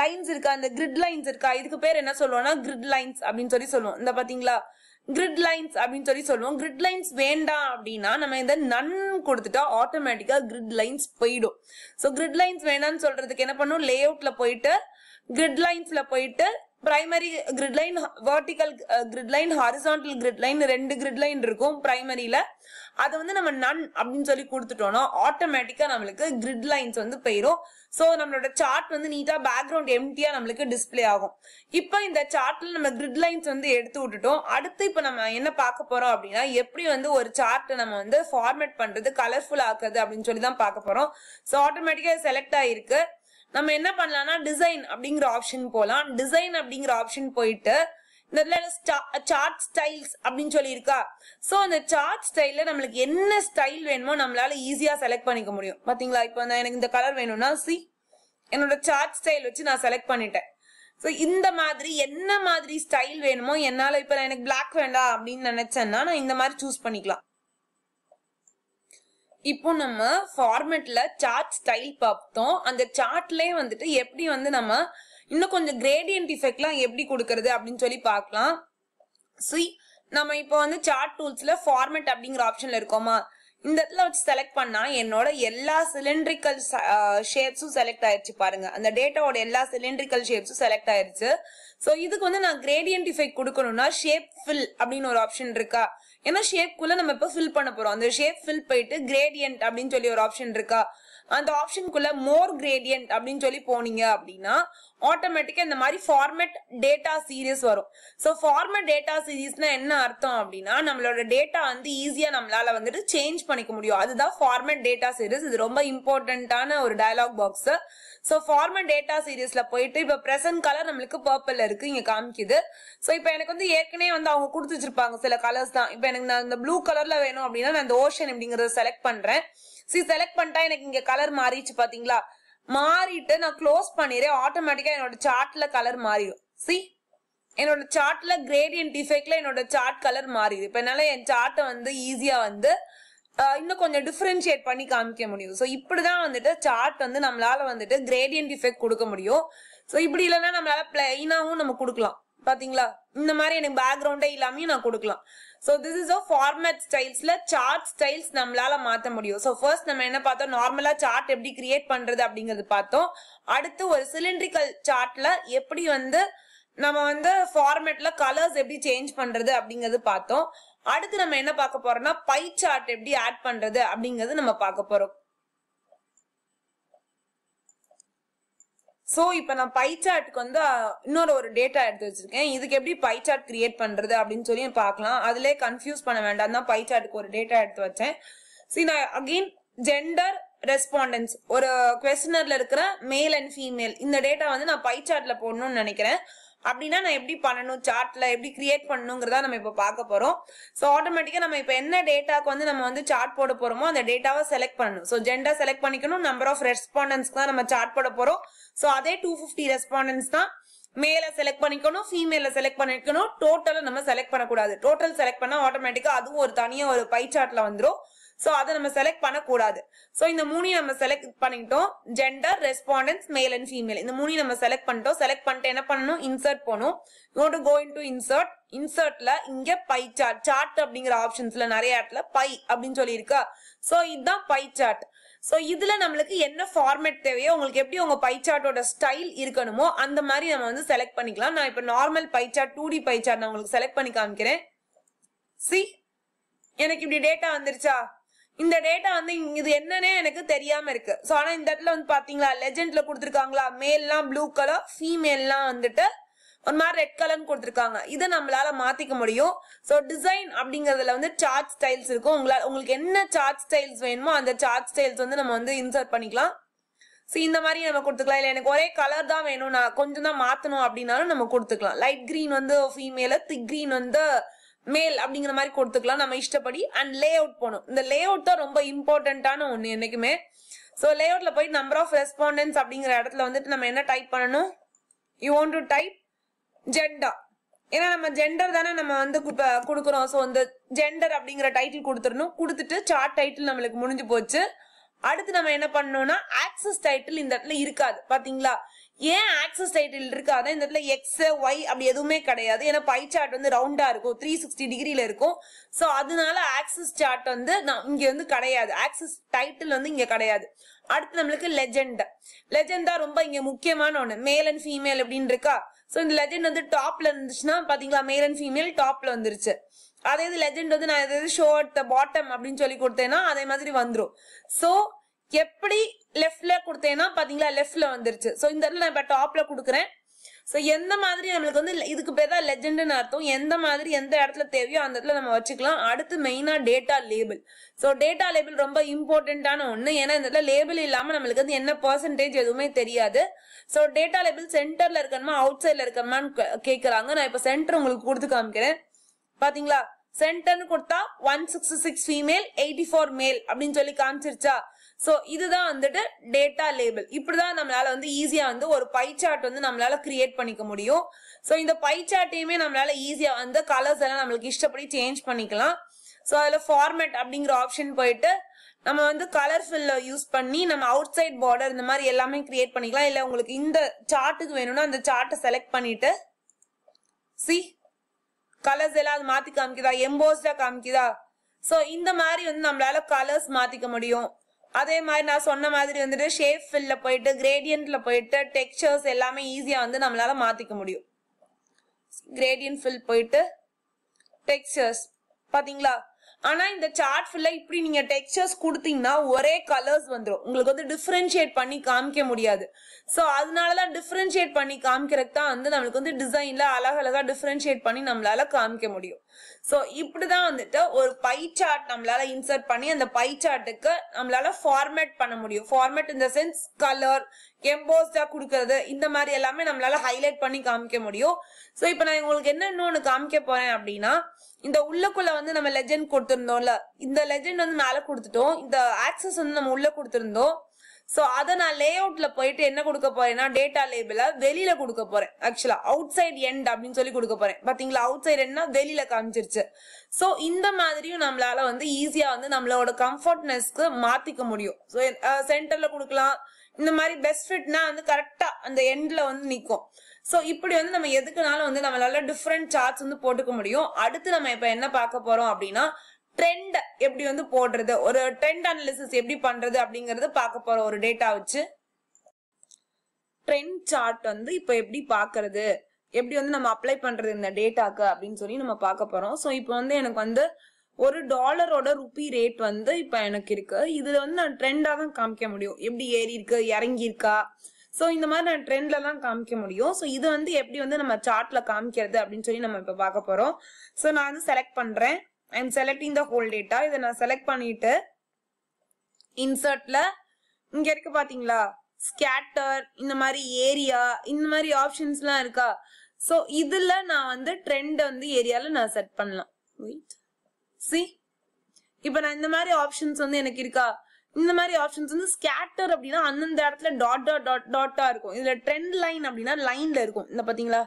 S1: லைன்ஸ் இருக்கா இந்த கிரிட் லைன்ஸ் இருக்கா இதுக்கு பேர் என்ன சொல்லுவோம்னா கிரிட் லைன்ஸ் அப்படின்னு சொல்லி சொல்லுவோம் இந்த பாத்தீங்களா கிரிட் லைன்ஸ் அப்படின்னு சொல்லி சொல்லுவோம் கிரிட் லைன்ஸ் வேண்டாம் அப்படின்னா நம்ம இந்த நன் கொடுத்துட்டா ஆட்டோமேட்டிக்கா கிரிட் லைன்ஸ் போயிடும் ஸோ கிரிட் லைன்ஸ் வேண்டாம்னு சொல்றதுக்கு என்ன பண்ணும் லே அவுட்ல போயிட்டு கிரிட் லைன்ஸ்ல போயிட்டு primary grid line vertical grid line horizontal grid line ரெண்டு கிரிட் லைன் இருக்கும் பிரைமரியில அதை வந்து நம்ம நன் அப்படின்னு சொல்லி கொடுத்துட்டோம்னா ஆட்டோமேட்டிக்கா நம்மளுக்கு கிரிட் லைன்ஸ் வந்து போயிடும் ஸோ நம்மளோட சார்ட் வந்து நீட்டா பேக்ரவுண்ட் எம்டியா நம்மளுக்கு டிஸ்பிளே ஆகும் இப்போ இந்த சார்ட்ல நம்ம கிரிட் லைன்ஸ் வந்து எடுத்து விட்டுட்டோம் அடுத்து இப்போ நம்ம என்ன பார்க்க போறோம் அப்படின்னா எப்படி வந்து ஒரு சார்ட்டை நம்ம வந்து ஃபார்மேட் பண்றது கலர்ஃபுல் ஆக்குறது அப்படின்னு சொல்லி தான் பார்க்க போறோம் ஸோ ஆட்டோமேட்டிக்கா செலக்ட் ஆயிருக்கு நம்ம என்ன பண்ணலாம்னா டிசைன் அப்படிங்கிற ஆப்ஷன் போகலாம் டிசைன் அப்படிங்கிற ஆப்ஷன் போயிட்டு இந்த சார்ட் ஸ்டைல்ஸ் அப்படின்னு சொல்லியிருக்கா ஸோ அந்த சார்ட் ஸ்டைல்ல நம்மளுக்கு என்ன ஸ்டைல் வேணுமோ நம்மளால ஈஸியா செலக்ட் பண்ணிக்க முடியும் பாத்தீங்களா இப்போ எனக்கு இந்த கலர் வேணும்னா சி என்னோட சார்ட் ஸ்டைல் வச்சு நான் செலக்ட் பண்ணிட்டேன் ஸோ இந்த மாதிரி என்ன மாதிரி ஸ்டைல் வேணுமோ என்னால் இப்போ எனக்கு பிளாக் வேண்டாம் அப்படின்னு நினைச்சேன்னா நான் இந்த மாதிரி சூஸ் பண்ணிக்கலாம் இப்போ நம்ம ஃபார்மேட்ல சார்ட் ஸ்டைல் பார்த்தோம் அந்த சார்ட்லயே வந்துட்டு எப்படி வந்து நம்ம இன்னும் கொஞ்சம் கிரேடியன்ட் எஃபெக்ட்லாம் எப்படி கொடுக்கறது அப்படின்னு சொல்லி பார்க்கலாம் சி நம்ம இப்போ வந்து சார்ட் டூல்ஸ்ல ஃபார்மேட் அப்படிங்கிற ஆப்ஷன்ல இருக்கோமா இந்த இடத்துல வச்சு செலக்ட் பண்ணா என்னோட எல்லா சிலிண்ட்ரிக்கல் ஷேப்ஸும் செலக்ட் ஆயிருச்சு பாருங்க அந்த டேட்டாவோட எல்லா சிலிண்ட்ரிக்கல் ஷேப்ஸும் செலக்ட் ஆயிருச்சு ஸோ இதுக்கு வந்து நான் கிரேடியன்ட் இஃபெக்ட் கொடுக்கணும்னா ஷேப் ஃபில் அப்படின்னு ஒரு ஆப்ஷன் இருக்கா ஏன்னா ஷேப்குள்ள நம்ம இப்போ ஃபில் பண்ண போறோம் அந்த ஷேப் ஃபில் போயிட்டு கிரேடியன்ட் அப்படின்னு சொல்லி ஒரு ஆப்ஷன் இருக்கா அந்த ஆப்ஷனுக்குள்ள மோர் கிரேடியன்ட் அப்படின்னு சொல்லி போனீங்க அப்படின்னா ஆட்டோமேட்டிக்கா இந்த மாதிரி ஃபார்மேட் டேட்டா சீரீஸ் வரும் ஸோ ஃபார்மேட் டேட்டா சீரீஸ்னா என்ன அர்த்தம் அப்படின்னா நம்மளோட டேட்டா வந்து ஈஸியா நம்மளால வந்துட்டு சேஞ்ச் பண்ணிக்க முடியும் அதுதான் ஃபார்மேட் டேட்டா சீரீஸ் இது ரொம்ப இம்பார்ட்டன்டான ஒரு dialogue box so formal data சீரீஸ்ல போயிட்டு இப்போ ப்ரெசன்ட் கலர் நம்மளுக்கு பர்பிள் இருக்கு இங்க காமிக்குது ஸோ இப்போ எனக்கு வந்து ஏற்கனவே வந்து அவங்க கொடுத்து வச்சிருப்பாங்க சில கலர்ஸ் தான் இப்போ எனக்கு நான் இந்த ப்ளூ கலர்ல வேணும் அப்படின்னா நான் இந்த ஓஷன் அப்படிங்கறத செலக்ட் பண்றேன் சி செலக்ட் பண்ணிட்டா எனக்கு இங்க கலர் மாறிச்சு பாத்தீங்களா மாறிட்டு நான் க்ளோஸ் பண்ணிடுறேன் ஆட்டோமேட்டிக்கா என்னோட சார்ட்ல கலர் மாறிடும் சி என்னோட சார்ட்ல கிரேடியன்ட் டிஃபெக்ட்ல என்னோட சார்ட் கலர் மாறிடுது இப்போ என்னால என் சார்ட்டை வந்து ஈஸியா வந்து இன்னும் கொஞ்சம் டிஃபரென்ஷியேட் பண்ணி காமிக்க முடியும் ஸோ இப்படிதான் வந்துட்டு சார்ட் வந்து நம்மளால வந்துட்டு கிரேடியன்ட் இஃபெக்ட் கொடுக்க முடியும் ஸோ இப்படி இல்லைன்னா நம்மளால பிளைனாவும் நம்ம கொடுக்கலாம் பாத்தீங்களா இந்த மாதிரி எனக்கு பேக்ரவுண்டே இல்லாமல் நான் கொடுக்கலாம் so this is oh format ஸ்டைல்ஸ்ல சார்ட் ஸ்டைல்ஸ் நம்மளால மாற்ற முடியும் ஸோ ஃபர்ஸ்ட் நம்ம என்ன பார்த்தோம் நார்மலா சார்ட் எப்படி கிரியேட் பண்றது அப்படிங்கறது பார்த்தோம் அடுத்து ஒரு சிலிண்ட்ரிக்கல் சார்ட்ல எப்படி வந்து நம்ம வந்து ஃபார்மேட்ல கலர்ஸ் எப்படி சேஞ்ச் பண்றது அப்படிங்கிறது பார்த்தோம் அடுத்து நம்ம என்ன பார்க்க போறோம்னா பை சார்ட் எப்படி ஆட் பண்றது அப்படிங்கறது நம்ம பார்க்க போறோம் சோ இப்போ நான் பை சார்ட்டுக்கு வந்து இன்னொரு ஒரு டேட்டா எடுத்து வச்சிருக்கேன் இதுக்கு எப்படி பை சார்ட் கிரியேட் பண்றது அப்படின்னு சொல்லி பார்க்கலாம் அதுலேயே கன்ஃபியூஸ் பண்ண வேண்டாம் தான் பை சார்ட்டுக்கு ஒரு டேட்டா எடுத்து வச்சேன் சி நான் அகெயின் ஜெண்டர் ரெஸ்பாண்டன்ஸ் ஒரு கொஸ்டினர்ல இருக்கிற மேல் அண்ட் ஃபீமேல் இந்த டேட்டா வந்து நான் பை சார்ட்ல போடணும்னு நினைக்கிறேன் அப்படின்னா நான் எப்படி பண்ணணும் சார்ட்ல எப்படி கிரியேட் பண்ணணுங்கிறதா நம்ம இப்போ பார்க்க போறோம் ஸோ ஆட்டோமேட்டிக்கா நம்ம இப்போ என்ன டேட்டாக்கு வந்து நம்ம வந்து சார்ட் போட போறோமோ அந்த டேட்டாவை செலக்ட் பண்ணணும் ஸோ ஜெண்டா செலக்ட் பண்ணிக்கணும் நம்பர் ஆஃப் ரெஸ்பாண்டன்ஸ்க்கு தான் நம்ம சார்ட் போட போறோம் ஸோ அதே டூ ஃபிஃப்டி ரெஸ்பாண்டன்ஸ் தான் மேல செலக்ட் பண்ணிக்கணும் ஃபீமேல செலக்ட் பண்ணிக்கணும் டோட்டலை நம்ம செலக்ட் பண்ணக்கூடாது டோட்டல் செலக்ட் பண்ணா ஆட்டோமேட்டிக்கா அதுவும் ஒரு தனியாக ஒரு பை சார்ட்ல வந்துடும் ஸோ அதை நம்ம செலக்ட் பண்ணக்கூடாது ஸோ இந்த மூணையும் நம்ம செலக்ட் பண்ணிட்டோம் gender respondents male and female இந்த மூணையும் நம்ம செலக்ட் பண்ணிட்டோம் செலக்ட் பண்ணிட்டு என்ன பண்ணணும் இன்சர்ட் போகணும் you to go into insert இன்சர்ட்ல இங்க பை சார்ட் சார்ட் அப்படிங்கிற ஆப்ஷன்ஸ்ல நிறைய இடத்துல பை அப்படின்னு சொல்லி இருக்கா ஸோ இதுதான் பை சார்ட் ஸோ இதுல நம்மளுக்கு என்ன ஃபார்மேட் தேவையோ உங்களுக்கு எப்படி உங்க பை சார்ட்டோட ஸ்டைல் இருக்கணுமோ அந்த மாதிரி நம்ம வந்து செலக்ட் பண்ணிக்கலாம் நான் இப்போ normal pie chart two D pie chart நான் உங்களுக்கு செலக்ட் பண்ணி காமிக்கிறேன் சி எனக்கு இப்படி டேட்டா வந்துருச்சா இந்த டேட்டா வந்து இது என்னன்னே எனக்கு தெரியாம இருக்கு ஸோ ஆனா இந்த இடத்துல வந்து பாத்தீங்களா லெஜெண்ட்ல கொடுத்துருக்காங்களா மேல்லாம் ப்ளூ கலர் ஃபீமேல்லாம் வந்துட்டு ஒரு மாதிரி ரெட் கலர்னு கொடுத்துருக்காங்க இதை நம்மளால மாத்திக்க முடியும் ஸோ டிசைன் அப்படிங்கறதுல வந்து சார்ட் ஸ்டைல்ஸ் இருக்கும் உங்களால் உங்களுக்கு என்ன சார்ட் ஸ்டைல்ஸ் வேணுமோ அந்த சார்ட் ஸ்டைல்ஸ் வந்து நம்ம வந்து இன்சர்ட் பண்ணிக்கலாம் ஸோ இந்த மாதிரி நம்ம கொடுத்துக்கலாம் இல்லை எனக்கு ஒரே கலர் தான் வேணும் நான் கொஞ்சம் தான் மாற்றணும் அப்படின்னாலும் நம்ம கொடுத்துக்கலாம் லைட் க்ரீன் வந்து ஃபீமேலு திக் க்ரீன் வந்து மேல் அப்படிங்கிற மாதிரி கொடுத்துக்கலாம் நம்ம இஷ்டப்படி அண்ட் லே அவுட் போகணும் இந்த லே அவுட் தான் ரொம்ப இம்பார்ட்டண்ட்டான ஒன்று என்னைக்குமே ஸோ லே அவுட்ல போய் நம்பர் ஆஃப் ரெஸ்பாண்டன்ஸ் அப்படிங்கிற இடத்துல வந்துட்டு நம்ம என்ன டைப் பண்ணணும் you want to type gender ஏன்னா நம்ம ஜெண்டர் தானே நம்ம வந்து கொடுக்குறோம் ஸோ இந்த ஜெண்டர் அப்படிங்கிற டைட்டில் கொடுத்துடணும் கொடுத்துட்டு சார்ட் டைட்டில் நம்மளுக்கு முடிஞ்சு போச்சு அடுத்து நம்ம என்ன பண்ணோம்னா ஆக்சஸ் டைட்டில் இந்த இடத்துல இருக்காது பாத்தீங்களா ஏன் ஆக்சஸ் டைட்டில் இருக்கு அதான் இந்த இடத்துல எக்ஸ் ஒய் அப்படி எதுவுமே கிடையாது ஏன்னா பை சார்ட் வந்து ரவுண்டா இருக்கும் த்ரீ சிக்ஸ்டி டிகிரியில இருக்கும் ஸோ அதனால ஆக்சஸ் சார்ட் வந்து நான் இங்க வந்து கிடையாது ஆக்சஸ் டைட்டில் வந்து இங்க கிடையாது அடுத்து நம்மளுக்கு லெஜெண்ட் லெஜெண்ட் தான் ரொம்ப இங்க முக்கியமான ஒன்று மேல் அண்ட் ஃபீமேல் அப்படின்னு இருக்கா ஸோ இந்த லெஜெண்ட் வந்து டாப்ல இருந்துச்சுன்னா பாத்தீங்களா மேல் அண்ட் ஃபீமேல் டாப்ல வந்துருச்சு அதே இது லெஜெண்ட் வந்து நான் எதாவது த பாட்டம் அப்படின்னு சொல்லி கொடுத்தேன்னா அதே மாதிரி வந்துடும் ஸோ எப்படி லெஃப்ட்ல கொடுத்தேன்னா பாத்தீங்களா லெஃப்ட்ல வந்துருச்சு ஸோ இந்த இடத்துல நான் இப்போ டாப்ல கொடுக்குறேன் ஸோ எந்த மாதிரி நம்மளுக்கு வந்து இதுக்கு பேர் தான் லெஜெண்டுன்னு அர்த்தம் எந்த மாதிரி எந்த இடத்துல தேவையோ அந்த இடத்துல நம்ம வச்சுக்கலாம் அடுத்து மெயினாக data label so data label ரொம்ப இம்பார்ட்டண்ட்டான ஒன்று ஏன்னா இந்த இடத்துல லேபிள் இல்லாமல் நம்மளுக்கு வந்து என்ன பெர்சன்டேஜ் எதுவுமே தெரியாது ஸோ டேட்டா லேபிள் சென்டரில் இருக்கணுமா அவுட் சைடில் இருக்கணுமான்னு கேட்குறாங்க நான் இப்போ சென்டர் உங்களுக்கு கொடுத்து காமிக்கிறேன் பாத்தீங்களா சென்டர்னு கொடுத்தா one sixty six female eighty four male அப்படின்னு சொல்லி காமிச்சிருச்சா ஸோ இதுதான் வந்துட்டு டேட்டா லேபிள் இப்படிதான் நம்மளால வந்து ஈஸியா வந்து ஒரு பை சார்ட் வந்து நம்மளால கிரியேட் பண்ணிக்க முடியும் ஸோ இந்த பை சார்ட்டையுமே நம்மளால ஈஸியா வந்து கலர்ஸ் எல்லாம் நம்மளுக்கு இஷ்டப்படி சேஞ்ச் பண்ணிக்கலாம் ஸோ அதில் ஃபார்மேட் அப்படிங்கிற ஆப்ஷன் போயிட்டு நம்ம வந்து ஃபில்ல யூஸ் பண்ணி நம்ம அவுட் சைட் பார்டர் இந்த மாதிரி எல்லாமே கிரியேட் பண்ணிக்கலாம் இல்லை உங்களுக்கு இந்த சார்ட்டுக்கு வேணும்னா அந்த சார்ட்டை செலக்ட் பண்ணிட்டு சி கலர்ஸ் எல்லாம் அது மாற்றி காமிக்குதா எம்போஸ்டாக காமிக்குதா ஸோ இந்த மாதிரி வந்து நம்மளால கலர்ஸ் மாற்றிக்க முடியும் அதே மாதிரி நான் சொன்ன மாதிரி வந்துட்டு ஷேப் ஃபில்ல போயிட்டு கிரேடியன்ட்ல போயிட்டு டெக்ஸ்டர்ஸ் எல்லாமே ஈஸியா வந்து நம்மளால மாத்திக்க முடியும் கிரேடியன்ட் ஃபில் போயிட்டு டெக்ஸ்டர்ஸ் பாத்தீங்களா ஆனா இந்த சார்ட் ஃபில்ல இப்படி நீங்க டெக்ஸ்டர்ஸ் கொடுத்தீங்கன்னா ஒரே கலர்ஸ் வந்துடும் உங்களுக்கு வந்து டிஃபரன்ஷியேட் பண்ணி காமிக்க முடியாது ஸோ அதனாலதான் டிஃபரன்ஷியேட் பண்ணி காமிக்கிறதுக்கு தான் வந்து நம்மளுக்கு வந்து டிசைன்ல அழகழகா டிஃபரன்ஷியேட் பண்ணி நம்மளால காமிக்க முடியும் ஸோ இப்படிதான் வந்துட்டு ஒரு பை சார்ட் நம்மளால இன்சர்ட் பண்ணி அந்த பை சார்ட்டுக்கு நம்மளால ஃபார்மேட் பண்ண முடியும் ஃபார்மேட் இந்த சென்ஸ் கலர் எம்போஸ்டா கொடுக்கறது இந்த மாதிரி எல்லாமே நம்மளால ஹைலைட் பண்ணி காமிக்க முடியும் ஸோ இப்போ நான் உங்களுக்கு என்ன ஒன்று காமிக்க போறேன் அப்படின்னா இந்த உள்ளக்குள்ள வந்து நம்ம லெஜெண்ட் கொடுத்துருந்தோம்ல இந்த லெஜெண்ட் வந்து மேல கொடுத்துட்டோம் இந்த ஆக்சஸ் வந்து நம்ம உள்ள கொடுத்துருந்தோம் ஸோ அதை நான் லே அவுட்ல போயிட்டு என்ன கொடுக்க போறேன்னா டேட்டா லேபிள வெளியில கொடுக்க போறேன் ஆக்சுவலா அவுட் சைட் எண்ட் அப்படின்னு சொல்லி கொடுக்க போறேன் பாத்தீங்களா அவுட் சைட் என்ன வெளியில காமிச்சிருச்சு ஸோ இந்த மாதிரியும் நம்மளால வந்து ஈஸியா வந்து நம்மளோட கம்ஃபர்ட்னஸ்க்கு மாத்திக்க முடியும் ஸோ சென்டர்ல கொடுக்கலாம் இந்த மாதிரி பெஸ்ட் ஃபிட்னா வந்து கரெக்டா அந்த எண்ட்ல வந்து நிற்கும் ஸோ இப்படி வந்து நம்ம எதுக்குனாலும் வந்து நம்மளால டிஃப்ரெண்ட் சார்ட்ஸ் வந்து போட்டுக்க முடியும் அடுத்து நம்ம இப்போ என்ன பார்க்க போறோம் அப்படின்னா ட்ரெண்ட் எப்படி வந்து போடுறது ஒரு ட்ரெண்ட் அனாலிசிஸ் எப்படி பண்றது அப்படிங்கறது பார்க்க போற ஒரு டேட்டா வச்சு ட்ரெண்ட் சார்ட் வந்து இப்போ எப்படி பாக்குறது எப்படி வந்து நம்ம அப்ளை பண்றது இந்த டேட்டாக்கு அப்படின்னு சொல்லி நம்ம பார்க்க போறோம் ஸோ இப்போ வந்து எனக்கு வந்து ஒரு டாலரோட ருபி ரேட் வந்து இப்போ எனக்கு இருக்கு இதுல வந்து நான் ட்ரெண்டாக தான் காமிக்க முடியும் எப்படி ஏறி இருக்கு இறங்கி இருக்கா ஸோ இந்த மாதிரி நான் ட்ரெண்ட்ல தான் காமிக்க முடியும் ஸோ இது வந்து எப்படி வந்து நம்ம சார்ட்ல காமிக்கிறது அப்படின்னு சொல்லி நம்ம இப்போ பார்க்க போறோம் ஸோ நான் வந்து செலக்ட் பண்றேன் I am selecting the whole data இதை நான் செலக்ட் பண்ணிட்டு இன்சர்ட்ல இங்க இருக்கு பாத்தீங்களா ஸ்கேட்டர் இந்த மாதிரி ஏரியா இந்த மாதிரி ஆப்ஷன்ஸ்லாம் இருக்கா ஸோ இதுல நான் வந்து ட்ரெண்ட் வந்து ஏரியால நான் செட் பண்ணலாம் சி இப்போ நான் இந்த மாதிரி ஆப்ஷன்ஸ் வந்து எனக்கு இருக்கா இந்த மாதிரி ஆப்ஷன்ஸ் வந்து ஸ்கேட்டர் அப்படின்னா அந்தந்த இடத்துல டாட் டாட் டாட் டாட்டா இருக்கும் இதுல ட்ரெண்ட் லைன் அப்படின்னா லைன்ல இருக்கும் இந்த பாத்தீங்களா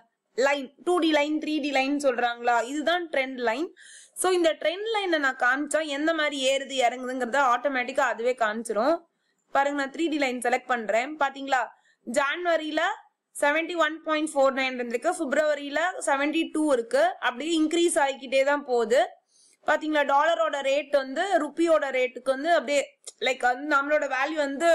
S1: line two D line three D line சொல்றாங்களா இதுதான் ட்ரெண்ட் லைன் ஸோ இந்த ட்ரெண்ட் லைனை நான் காமிச்சா எந்த மாதிரி ஏறுது இறங்குதுங்கிறத ஆட்டோமேட்டிக்காக அதுவே காமிச்சிரும் பாருங்க நான் த்ரீ டி லைன் செலக்ட் பண்றேன் பாத்தீங்களா ஜான்வரியில seventy one point four nine இருந்திருக்கு பிப்ரவரியில செவன்டி டூ இருக்கு அப்படியே இன்க்ரீஸ் ஆகிக்கிட்டே தான் போகுது பாத்தீங்களா டாலரோட ரேட் வந்து ருப்பியோட ரேட்டுக்கு வந்து அப்படியே லைக் வந்து நம்மளோட வேல்யூ வந்து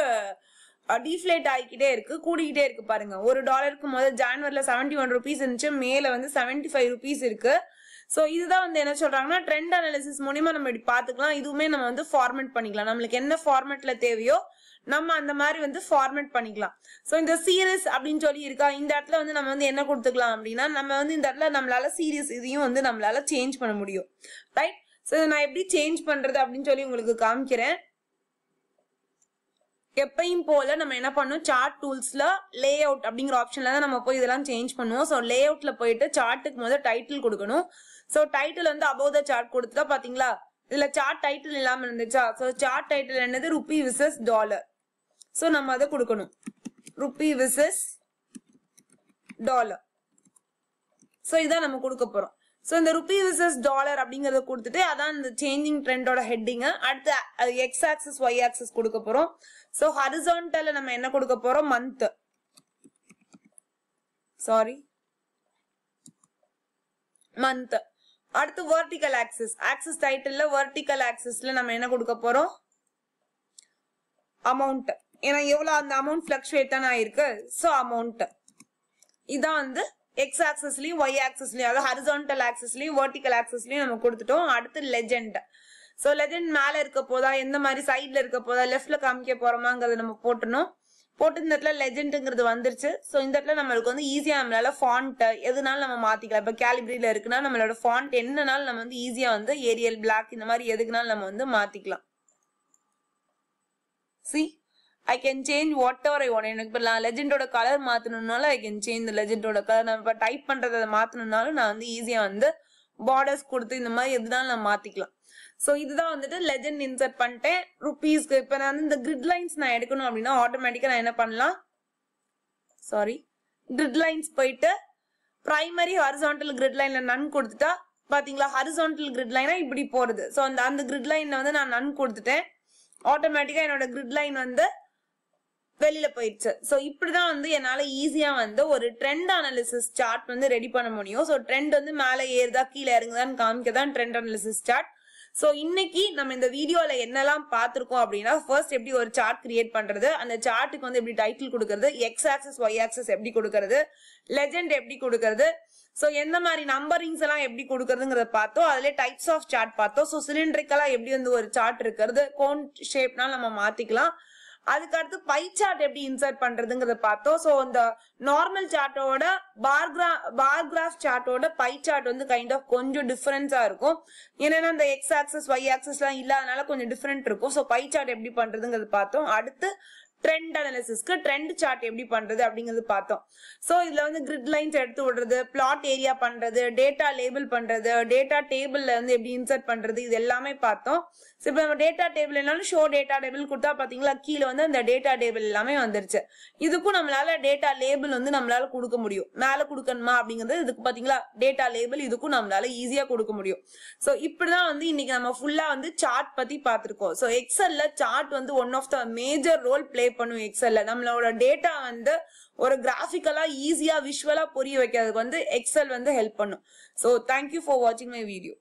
S1: டீஃப்ளேட் ஆகிக்கிட்டே இருக்கு கூடிக்கிட்டே இருக்கு பாருங்க ஒரு டாலருக்கு முதல் ஜான்வரில செவன்டி ஒன் ருபீஸ் இருந்துச்சு மேல வந்து செவன்டி ஃபைவ் ருபீஸ் இருக்கு ஸோ இதுதான் வந்து என்ன சொல்றாங்கன்னா ட்ரெண்ட் அனாலிசிஸ் மூலியமா நம்ம இப்படி பார்த்துக்கலாம் இதுவுமே நம்ம வந்து ஃபார்மேட் பண்ணிக்கலாம் நம்மளுக்கு என்ன ஃபார்மேட்ல தேவையோ நம்ம அந்த மாதிரி வந்து ஃபார்மேட் பண்ணிக்கலாம் ஸோ இந்த சீரியஸ் அப்படின்னு சொல்லி இருக்கா இந்த இடத்துல வந்து நம்ம வந்து என்ன கொடுத்துக்கலாம் அப்படின்னா நம்ம வந்து இந்த இடத்துல நம்மளால சீரியஸ் இதையும் வந்து நம்மளால சேஞ்ச் பண்ண முடியும் ரைட் ஸோ நான் எப்படி சேஞ்ச் பண்றது அப்படின்னு சொல்லி உங்களுக்கு காமிக்கிறேன் எப்பயும் போல நம்ம என்ன பண்ணும் சார்ட் டூல்ஸ்ல லே அவுட் அப்படிங்கிற ஆப்ஷன்ல தான் நம்ம போய் இதெல்லாம் சேஞ்ச் பண்ணுவோம் ஸோ லே அவுட்ல போயிட்டு சார்ட்டுக்கு முதல் டைட்டில் கொடுக்கணும் ஸோ டைட்டில் வந்து அபவ் த சார்ட் கொடுத்துட்டா பாத்தீங்களா இதுல சார்ட் டைட்டில் இல்லாம இருந்துச்சா ஸோ சார்ட் டைட்டில் என்னது ருபி விசஸ் டாலர் ஸோ நம்ம அதை கொடுக்கணும் ருபி விசஸ் டாலர் ஸோ இதான் நம்ம கொடுக்க போறோம் ஸோ இந்த ருபி விசஸ் டாலர் அப்படிங்கறத கொடுத்துட்டு அதான் இந்த சேஞ்சிங் ட்ரெண்டோட ஹெட்டிங் அடுத்து எக்ஸ் ஆக்சஸ் ஒய் ஆக்சஸ் கொடுக்க போறோம் சோ ஹரிசோன்டல் நம்ம என்ன கொடுக்க போறோம் மந்த் சாரி மந்த் அடுத்து vertical axis axis title vertical ஆக்சிஸ்ல நம்ம என்ன கொடுக்க போறோம் அமௌண்ட் ஏன்னா எவ்வளவு அந்த அமௌண்ட் பிளக்சுவேட் தான் ஆயிருக்கு சோ அமௌண்ட் இதான் வந்து எக்ஸ் ஆக்சஸ்லயும் ஒய் ஆக்சஸ்லயும் அதாவது ஹரிசோன்டல் ஆக்சஸ்லயும் வெர்டிகல் ஆக்சஸ்லயும் நம்ம கொடுத்துட்டோம் அடுத்து லெஜெண்ட் ஸோ லெஜண்ட் மேலே இருக்க போதா எந்த மாதிரி சைடில் இருக்க போதா லெஃப்டில் காமிக்க போறோமாங்கிறத நம்ம போட்டணும் போட்டு இந்த இடத்துல லெஜண்ட்ங்கிறது வந்துருச்சு ஸோ இந்த இடத்துல நம்மளுக்கு வந்து ஈஸியாக நம்மளால ஃபாண்ட் எதுனாலும் நம்ம மாற்றிக்கலாம் இப்போ கேலிபிரில இருக்குன்னா நம்மளோட ஃபாண்ட் என்னனாலும் நம்ம வந்து ஈஸியாக வந்து ஏரியல் பிளாக் இந்த மாதிரி எதுக்குனாலும் நம்ம வந்து மாற்றிக்கலாம் see I can change whatever I want எனக்கு இப்போ நான் லெஜெண்டோட கலர் மாத்தணும்னாலும் ஐ கேன் சேஞ்ச் இந்த லெஜெண்டோட கலர் நம்ம இப்போ டைப் பண்றதை மாத்தணும்னாலும் நான் வந்து ஈஸியாக வந்து பார்டர்ஸ் கொடுத்து இந்த மாதிரி எதுனாலும் நான் மாற்றிக்கலாம் ஸோ இதுதான் வந்துட்டு லெஜண்ட் இன்சர்ட் பண்ணிட்டேன் ருபீஸ்க்கு இப்போ நான் இந்த கிரிட் லைன்ஸ் நான் எடுக்கணும் அப்படின்னா ஆட்டோமேட்டிக்காக நான் என்ன பண்ணலாம் சாரி கிரிட் லைன்ஸ் போயிட்டு பிரைமரி ஹரிசான்டல் கிரிட் லைன்ல நன் கொடுத்துட்டா பார்த்தீங்களா ஹரிசான்டல் கிரிட் லைனா இப்படி போகிறது ஸோ அந்த அந்த கிரிட் லைனில் வந்து நான் நன் கொடுத்துட்டேன் ஆட்டோமேட்டிக்காக என்னோட கிரிட் லைன் வந்து வெளியில போயிடுச்சு ஸோ இப்படிதான் வந்து என்னால் ஈஸியாக வந்து ஒரு ட்ரெண்ட் அனாலிசிஸ் சார்ட் வந்து ரெடி பண்ண முடியும் ஸோ ட்ரெண்ட் வந்து மேலே ஏறுதா கீழே இறங்குதான்னு காமிக்கதான் ட்ரெண்ட் அனாலிசிஸ் சார்ட் ஸோ இன்னைக்கு நம்ம இந்த வீடியோவில் என்னெல்லாம் பார்த்துருக்கோம் அப்படின்னா ஃபர்ஸ்ட் எப்படி ஒரு சார்ட் கிரியேட் பண்ணுறது அந்த சார்ட்டுக்கு வந்து எப்படி டைட்டில் கொடுக்கறது எக்ஸ் ஆக்சஸ் ஒய் ஆக்சஸ் எப்படி கொடுக்கறது லெஜெண்ட் எப்படி கொடுக்கறது ஸோ எந்த மாதிரி நம்பரிங்ஸ் எல்லாம் எப்படி கொடுக்கறதுங்கிறத பார்த்தோம் அதுல டைப்ஸ் ஆஃப் சார்ட் பார்த்தோம் ஸோ சிலிண்டருக்கெல்லாம் எப்படி வந்து ஒரு சார்ட் இருக்கிறது கோன் ஷேப்னால் நம்ம மாத்திக்கலாம் அதுக்கு அடுத்து பை சார்ட் எப்படி இன்சர்ட் பண்றதுங்கிறத பார்த்தோம் ஸோ அந்த நார்மல் சார்ட்டோட பார்கிரா பார்கிராஃப் சார்ட்டோட பை சார்ட் வந்து கைண்ட் ஆஃப் கொஞ்சம் டிஃபரன்ஸா இருக்கும் ஏன்னா அந்த எக்ஸ் ஆக்சஸ் ஒய் ஆக்சஸ்லாம் இல்லாதனால கொஞ்சம் டிஃபரெண்ட் இருக்கும் ஸோ பை சார்ட் எப்படி பண்றதுங்கிறது பார்த்தோம் அடுத்து ட்ரெண்ட் அனாலிசிஸ்க்கு ட்ரெண்ட் சார்ட் எப்படி பண்றது அப்படிங்கிறது பார்த்தோம் ஸோ இதுல வந்து கிரிட் லைன்ஸ் எடுத்து விடுறது பிளாட் ஏரியா பண்றது டேட்டா லேபிள் பண்றது டேட்டா டேபிள்ல வந்து எப்படி இன்சர்ட் பண்றது இது எல்லாமே பார்த்தோம் இப்போ நம்ம டேட்டா டேபிள் என்னாலும் ஷோ டேட்டா டேபிள் கொடுத்தா பார்த்தீங்களா கீழே வந்து அந்த டேட்டா டேபிள் எல்லாமே வந்துருச்சு இதுக்கும் நம்மளால டேட்டா லேபிள் வந்து நம்மளால கொடுக்க முடியும் மேலே கொடுக்கணுமா அப்படிங்கிறது இதுக்கு பார்த்தீங்களா டேட்டா லேபிள் இதுக்கும் நம்மளால ஈஸியாக கொடுக்க முடியும் ஸோ இப்படிதான் வந்து இன்னைக்கு நம்ம ஃபுல்லாக வந்து சார்ட் பற்றி பார்த்துருக்கோம் ஸோ எக்ஸல்ல சார்ட் வந்து one of the major role play பண்ணும் எக்ஸல்ல நம்மளோட டேட்டா வந்து ஒரு கிராஃபிக்கலா ஈஸியாக விஷுவலாக புரிய வைக்கிறதுக்கு வந்து எக்ஸல் வந்து ஹெல்ப் பண்ணும் ஸோ தேங்க்யூ ஃபார் வாட்சிங் மை வீடியோ